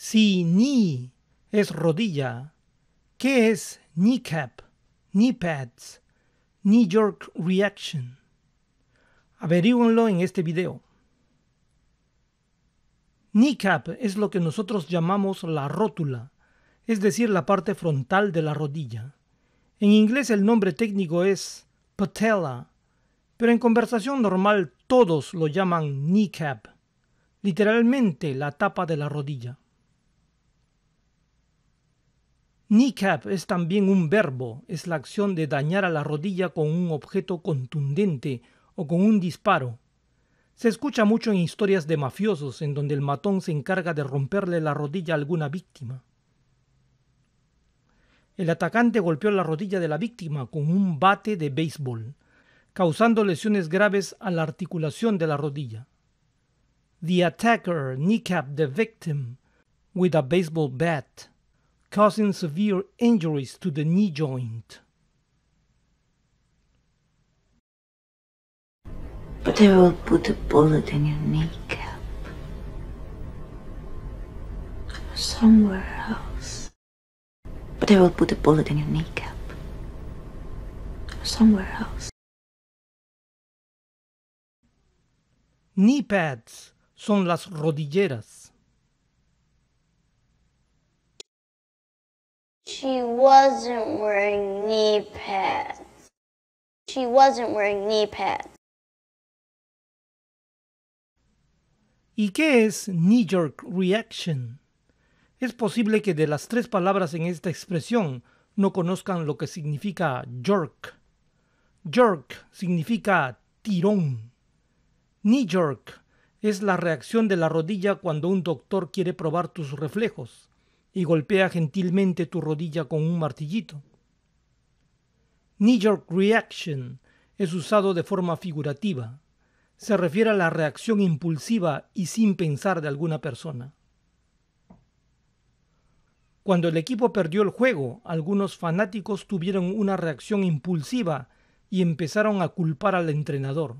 Si knee es rodilla, ¿qué es kneecap, knee pads, knee jerk reaction? Averíguenlo en este video. Kneecap es lo que nosotros llamamos la rótula, es decir, la parte frontal de la rodilla. En inglés el nombre técnico es patella, pero en conversación normal todos lo llaman kneecap, literalmente la tapa de la rodilla. Kneecap es también un verbo, es la acción de dañar a la rodilla con un objeto contundente o con un disparo. Se escucha mucho en historias de mafiosos en donde el matón se encarga de romperle la rodilla a alguna víctima. El atacante golpeó la rodilla de la víctima con un bate de béisbol, causando lesiones graves a la articulación de la rodilla. The attacker kneecapped the victim with a baseball bat. causing severe injuries to the knee joint. But they will put a bullet in your kneecap. Somewhere else. But they will put a bullet in your kneecap. Somewhere else. Knee pads son las rodilleras. She wasn't wearing knee pads. She wasn't wearing knee pads. ¿Y qué es knee jerk reaction? Es posible que de las tres palabras en esta expresión no conozcan lo que significa jerk. Jerk significa tirón. Knee jerk es la reacción de la rodilla cuando un doctor quiere probar tus reflejos y golpea gentilmente tu rodilla con un martillito. Knee-jerk reaction es usado de forma figurativa. Se refiere a la reacción impulsiva y sin pensar de alguna persona. Cuando el equipo perdió el juego, algunos fanáticos tuvieron una reacción impulsiva y empezaron a culpar al entrenador.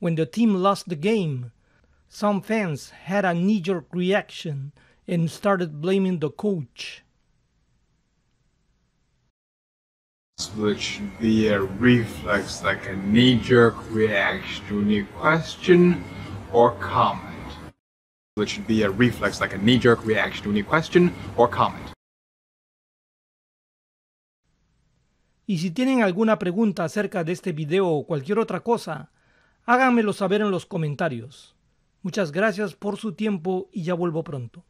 When the team lost the game, some fans had a knee-jerk reaction and started blaming the coach. Which should be a reflex, like a knee jerk reaction to any question or comment. It should be a reflex, like a knee jerk reaction to any question or comment. Y si tienen alguna pregunta acerca de este video o cualquier otra cosa, háganmelo saber en los comentarios. Muchas gracias por su tiempo y ya vuelvo pronto.